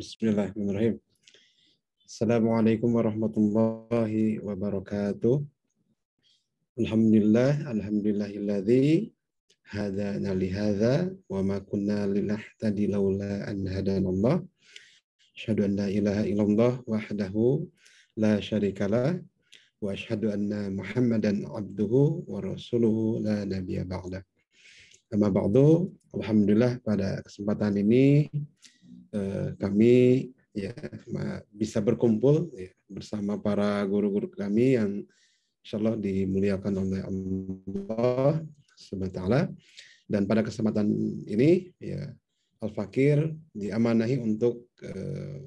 Bismillahirrahmanirrahim. Assalamualaikum warahmatullahi wabarakatuh. Alhamdulillah, alhamdulillahilladzi hadana li hadza wa ma kunna linahtadi laula an hadanallah. Asyhadu an la ilaha illallah wahdahu la syarikalah wa asyhadu anna Muhammadan abduhu wa rasuluhu la nabiyya ba'da. Amma ba'du, alhamdulillah pada kesempatan ini Eh, kami ya bisa berkumpul ya, bersama para guru-guru kami yang insya Allah dimuliakan oleh Allah SWT. dan pada kesempatan ini ya Al Fakir diamanahi untuk uh,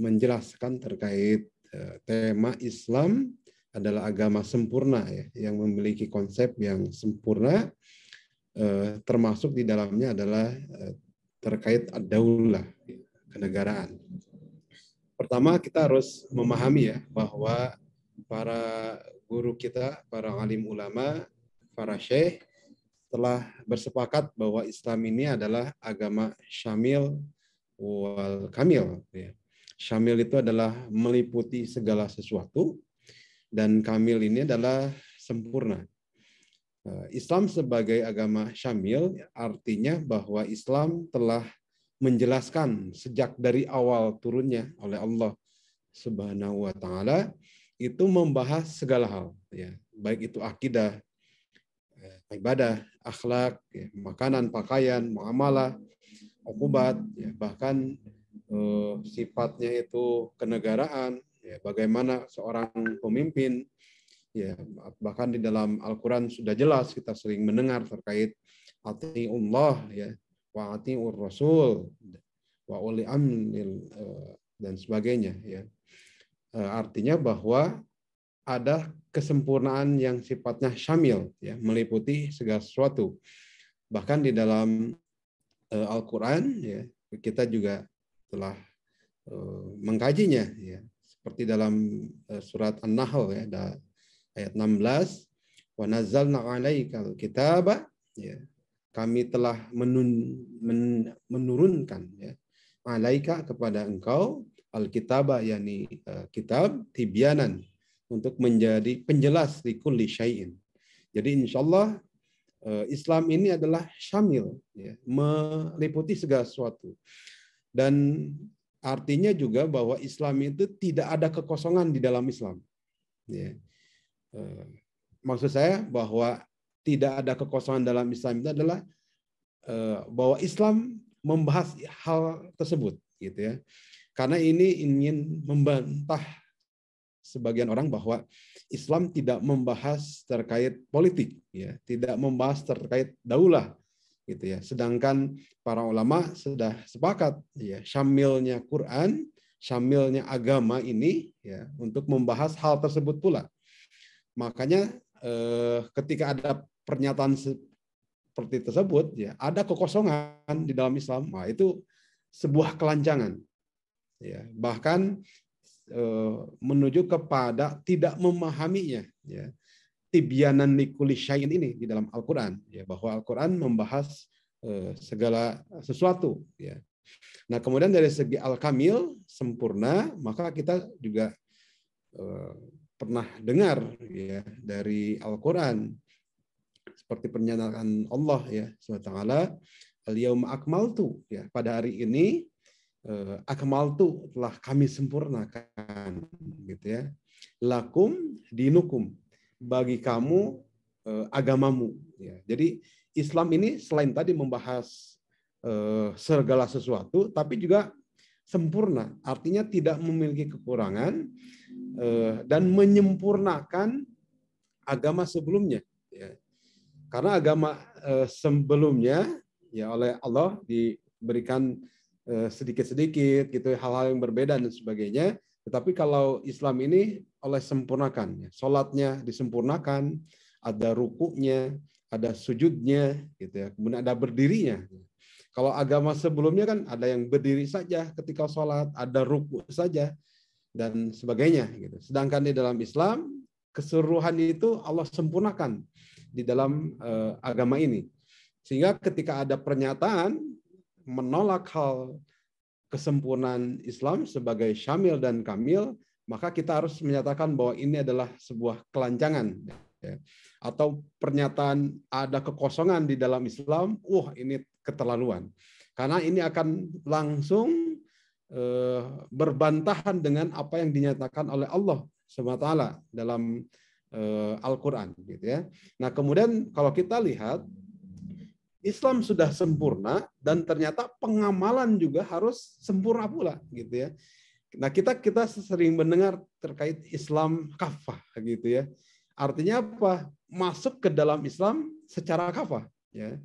menjelaskan terkait uh, tema Islam adalah agama sempurna ya yang memiliki konsep yang sempurna uh, termasuk di dalamnya adalah uh, terkait daulah kenegaraan. Pertama kita harus memahami ya bahwa para guru kita, para alim ulama, para syekh telah bersepakat bahwa Islam ini adalah agama syamil wal kamil. Ya. Syamil itu adalah meliputi segala sesuatu dan kamil ini adalah sempurna. Eh, Islam sebagai agama syamil artinya bahwa Islam telah menjelaskan sejak dari awal turunnya oleh Allah Subhanahu wa taala itu membahas segala hal ya, baik itu akidah, eh, ibadah, akhlak, ya, makanan, pakaian, muamalah, obat, ya, bahkan eh, sifatnya itu kenegaraan, ya, bagaimana seorang pemimpin Ya, bahkan di dalam Al-Qur'an sudah jelas kita sering mendengar terkait Allah ya, wa atiur rasul wa uli amnil eh, dan sebagainya ya. Eh, artinya bahwa ada kesempurnaan yang sifatnya syamil ya, meliputi segala sesuatu. Bahkan di dalam eh, Al-Qur'an ya, kita juga telah mengkajinya ya seperti dalam surat An-Nahl ya ayat 16 wa nazzalna 'alaikal kitaba ya kami telah menun, men, menurunkan ya alaika kepada engkau alkitaba yakni uh, kitab tibyanan untuk menjadi penjelas di kulli syai'in. Jadi insyaallah uh, Islam ini adalah syamil ya, meliputi segala sesuatu. Dan artinya juga bahwa Islam itu tidak ada kekosongan di dalam Islam. Ya. Eh, maksud saya bahwa tidak ada kekosongan dalam Islam itu adalah eh, bahwa Islam membahas hal tersebut gitu ya karena ini ingin membantah sebagian orang bahwa Islam tidak membahas terkait politik ya tidak membahas terkait daulah gitu ya sedangkan para ulama sudah sepakat ya syamilnya Quran syamilnya agama ini ya untuk membahas hal tersebut pula Makanya eh, ketika ada pernyataan seperti tersebut, ya ada kekosongan di dalam Islam. Nah, itu sebuah kelancangan, ya bahkan eh, menuju kepada tidak memahaminya. Ya. Tibyanan likuli syain ini di dalam Al-Quran, ya bahwa Al-Quran membahas eh, segala sesuatu. Ya. Nah kemudian dari segi Al-Kamil sempurna, maka kita juga eh, pernah dengar ya dari Al-Qur'an seperti pernyataan Allah ya Subhanahu taala al yauma akmaltu ya pada hari ini eh, akmaltu telah kami sempurnakan gitu ya lakum dinukum bagi kamu eh, agamamu ya jadi Islam ini selain tadi membahas eh, segala sesuatu tapi juga sempurna, artinya tidak memiliki kekurangan eh, dan menyempurnakan agama sebelumnya. Ya. Karena agama eh, sebelumnya ya oleh Allah diberikan eh, sedikit-sedikit gitu hal-hal yang berbeda dan sebagainya. Tetapi kalau Islam ini oleh sempurnakan, ya. sholatnya disempurnakan, ada rukuknya, ada sujudnya, gitu ya. Kemudian ada berdirinya. Kalau agama sebelumnya kan ada yang berdiri saja ketika sholat, ada ruku saja, dan sebagainya. Gitu. Sedangkan di dalam Islam, keseluruhan itu Allah sempurnakan di dalam uh, agama ini. Sehingga ketika ada pernyataan menolak hal kesempurnaan Islam sebagai syamil dan kamil, maka kita harus menyatakan bahwa ini adalah sebuah kelancangan ya. atau pernyataan ada kekosongan di dalam Islam, wah ini keterlaluan. Karena ini akan langsung eh, berbantahan dengan apa yang dinyatakan oleh Allah SWT dalam eh, Al-Quran. Gitu ya. Nah kemudian kalau kita lihat, Islam sudah sempurna dan ternyata pengamalan juga harus sempurna pula gitu ya. Nah kita kita sering mendengar terkait Islam kafah gitu ya. Artinya apa? Masuk ke dalam Islam secara kafah ya.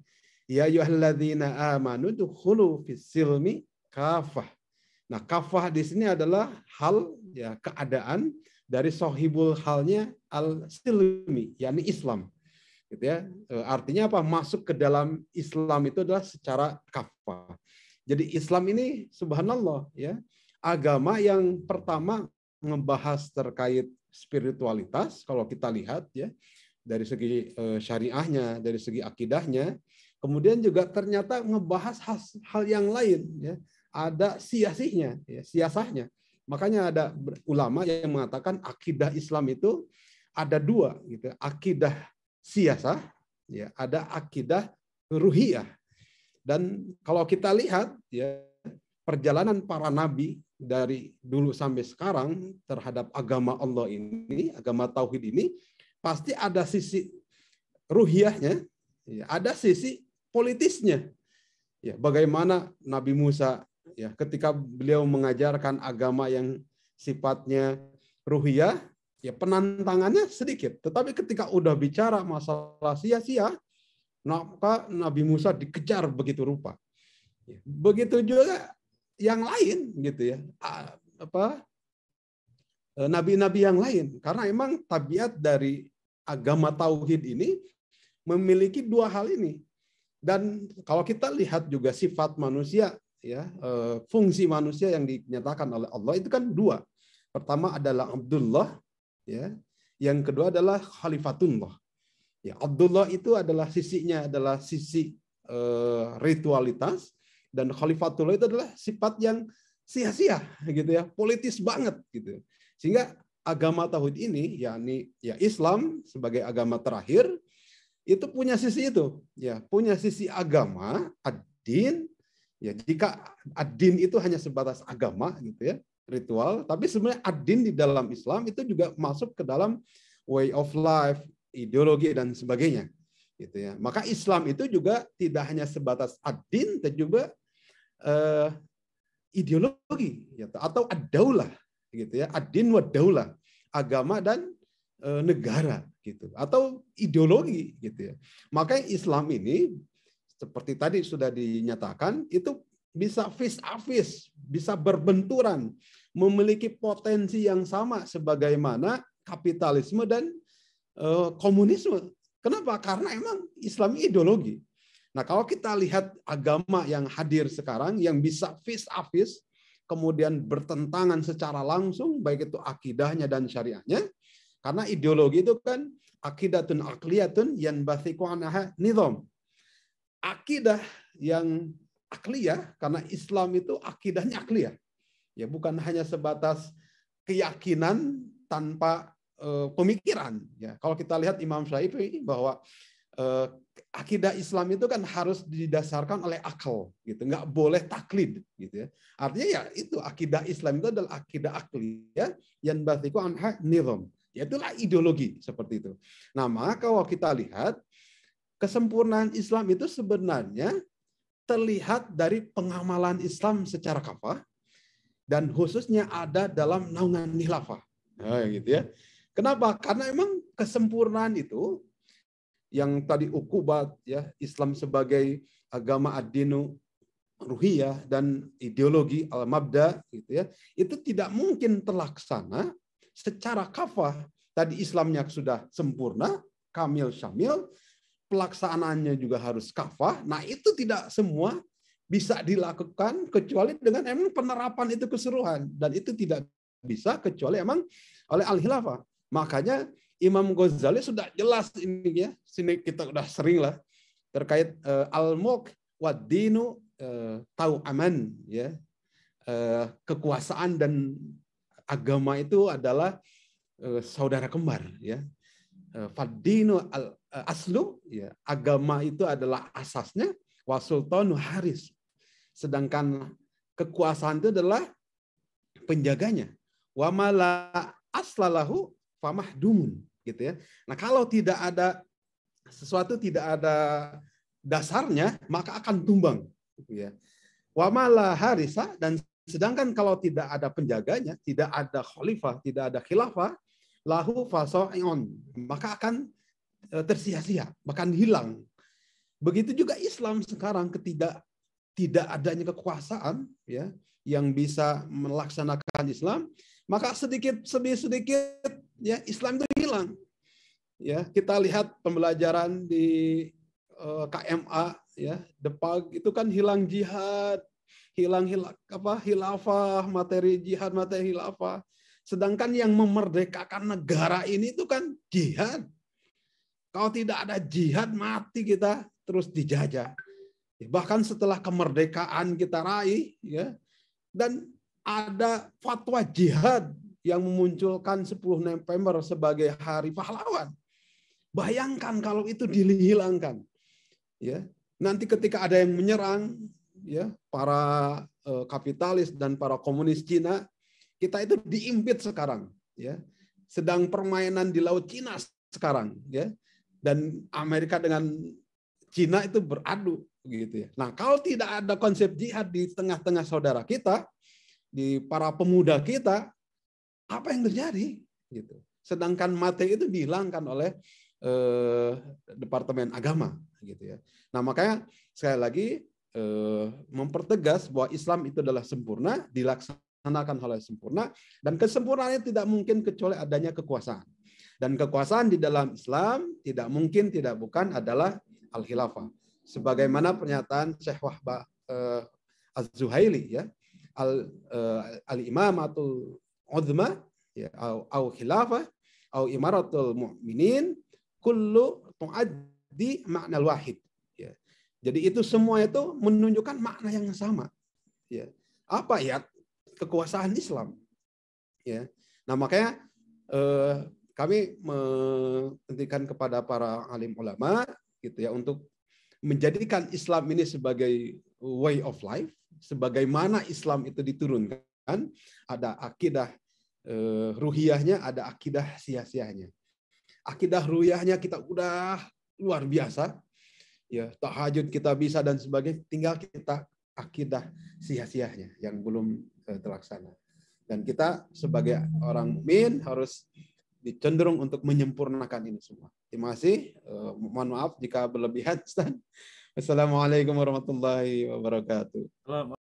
Ya ayyuhalladzina amanu dukhulu fis-silmi kafah. Nah, kafah di sini adalah hal ya keadaan dari sohibul halnya al-silmi, yakni Islam. Gitu ya. E, artinya apa? Masuk ke dalam Islam itu adalah secara kafah. Jadi Islam ini subhanallah ya, agama yang pertama membahas terkait spiritualitas kalau kita lihat ya dari segi e, syariahnya, dari segi akidahnya, Kemudian juga ternyata ngebahas hal, hal yang lain, ya. ada siasihnya, ya, siasahnya. Makanya ada ulama yang mengatakan akidah Islam itu ada dua, gitu. akidah siasah, ya, ada akidah ruhiyah. Dan kalau kita lihat, ya, perjalanan para nabi dari dulu sampai sekarang terhadap agama Allah ini, agama tauhid ini, pasti ada sisi ruhiyahnya, ya, ada sisi politisnya. Ya, bagaimana Nabi Musa ya ketika beliau mengajarkan agama yang sifatnya ruhiyah, ya penantangannya sedikit. Tetapi ketika udah bicara masalah sia-sia, maka Nabi Musa dikejar begitu rupa. Ya, begitu juga yang lain gitu ya. Apa e, nabi-nabi yang lain karena emang tabiat dari agama tauhid ini memiliki dua hal ini dan kalau kita lihat juga sifat manusia, ya eh, fungsi manusia yang dinyatakan oleh Allah itu kan dua. Pertama adalah Abdullah, ya. Yang kedua adalah Khalifatullah. Ya, Abdullah itu adalah sisinya adalah sisi eh, ritualitas dan Khalifatullah itu adalah sifat yang sia-sia gitu ya, politis banget gitu. Sehingga agama tauhid ini yakni ya Islam sebagai agama terakhir itu punya sisi itu, ya punya sisi agama, adin, ya jika adin itu hanya sebatas agama gitu ya ritual, tapi sebenarnya adin di dalam Islam itu juga masuk ke dalam way of life, ideologi dan sebagainya, gitu ya. Maka Islam itu juga tidak hanya sebatas adin, tapi juga eh, ideologi, gitu, atau adaulah, gitu ya, adin wa daulah, agama dan eh, negara gitu atau ideologi gitu ya. Makanya Islam ini seperti tadi sudah dinyatakan itu bisa face a face, bisa berbenturan, memiliki potensi yang sama sebagaimana kapitalisme dan uh, komunisme. Kenapa? Karena emang Islam ideologi. Nah, kalau kita lihat agama yang hadir sekarang yang bisa face a face kemudian bertentangan secara langsung baik itu akidahnya dan syariahnya, karena ideologi itu kan akidatun akliyatun yang bathiku anaha nizam. Akidah yang akliyah karena Islam itu akidahnya akliyah. Ya bukan hanya sebatas keyakinan tanpa uh, pemikiran ya. Kalau kita lihat Imam Syafi'i bahwa uh, eh, akidah Islam itu kan harus didasarkan oleh akal gitu nggak boleh taklid gitu ya artinya ya itu akidah Islam itu adalah akidah akli ya yang berarti anha nizam Itulah ideologi seperti itu. Nah, maka kalau kita lihat kesempurnaan Islam itu sebenarnya terlihat dari pengamalan Islam secara kafah dan khususnya ada dalam naungan nilafah. Nah, ya, gitu ya. Kenapa? Karena emang kesempurnaan itu yang tadi ukubat ya Islam sebagai agama ad ruhiyah dan ideologi al-mabda gitu ya itu tidak mungkin terlaksana secara kafah tadi Islamnya sudah sempurna, kamil syamil, pelaksanaannya juga harus kafah. Nah, itu tidak semua bisa dilakukan kecuali dengan emang penerapan itu keseluruhan dan itu tidak bisa kecuali emang oleh al khilafah. Makanya Imam Ghazali sudah jelas ini ya, sini kita sudah sering lah terkait uh, al-mulk wa dinu uh, eh, tau aman ya. Uh, kekuasaan dan agama itu adalah eh, saudara kembar ya eh, fadino al eh, aslu ya agama itu adalah asasnya wasultanu haris sedangkan kekuasaan itu adalah penjaganya wamala aslalahu famahdumun gitu ya nah kalau tidak ada sesuatu tidak ada dasarnya maka akan tumbang ya wamala harisa dan Sedangkan kalau tidak ada penjaganya, tidak ada khalifah, tidak ada khilafah, lahu fasa'un, maka akan e, tersia-sia, bahkan hilang. Begitu juga Islam sekarang ketidak tidak adanya kekuasaan ya yang bisa melaksanakan Islam, maka sedikit demi sedikit ya Islam itu hilang. Ya, kita lihat pembelajaran di e, KMA ya, Depag itu kan hilang jihad, hilang hilaf apa hilafah, materi jihad, materi hilafah. Sedangkan yang memerdekakan negara ini itu kan jihad. Kalau tidak ada jihad mati kita terus dijajah. Bahkan setelah kemerdekaan kita raih ya dan ada fatwa jihad yang memunculkan 10 November sebagai hari pahlawan. Bayangkan kalau itu dihilangkan. Ya. Nanti ketika ada yang menyerang, ya para eh, kapitalis dan para komunis Cina kita itu diimpit sekarang ya sedang permainan di laut Cina sekarang ya dan Amerika dengan Cina itu beradu gitu ya. Nah, kalau tidak ada konsep jihad di tengah-tengah saudara kita, di para pemuda kita, apa yang terjadi gitu. Sedangkan materi itu dihilangkan oleh eh, Departemen Agama gitu ya. Nah, makanya sekali lagi Eh, mempertegas bahwa Islam itu adalah sempurna, dilaksanakan oleh sempurna, dan kesempurnaannya tidak mungkin kecuali adanya kekuasaan. Dan kekuasaan di dalam Islam tidak mungkin tidak bukan adalah al-khilafah. Sebagaimana pernyataan Syekh Wahba eh, Az-Zuhaili ya, al, eh, al atau uzma ya, au, au khilafah au imaratul mu'minin kullu tu'addi ma'nal wahid jadi itu semua itu menunjukkan makna yang sama. Ya. Apa ya kekuasaan Islam? Ya. Nah makanya eh, kami menghentikan kepada para alim ulama gitu ya untuk menjadikan Islam ini sebagai way of life, sebagaimana Islam itu diturunkan, ada akidah eh, ruhiyahnya, ada akidah sia-sianya. Akidah ruhiyahnya kita udah luar biasa, ya tahajud kita bisa dan sebagainya, tinggal kita akidah sia-sianya yang belum eh, terlaksana. Dan kita sebagai orang mukmin harus dicenderung untuk menyempurnakan ini semua. Terima kasih. Eh, mohon maaf jika berlebihan. Assalamualaikum warahmatullahi wabarakatuh.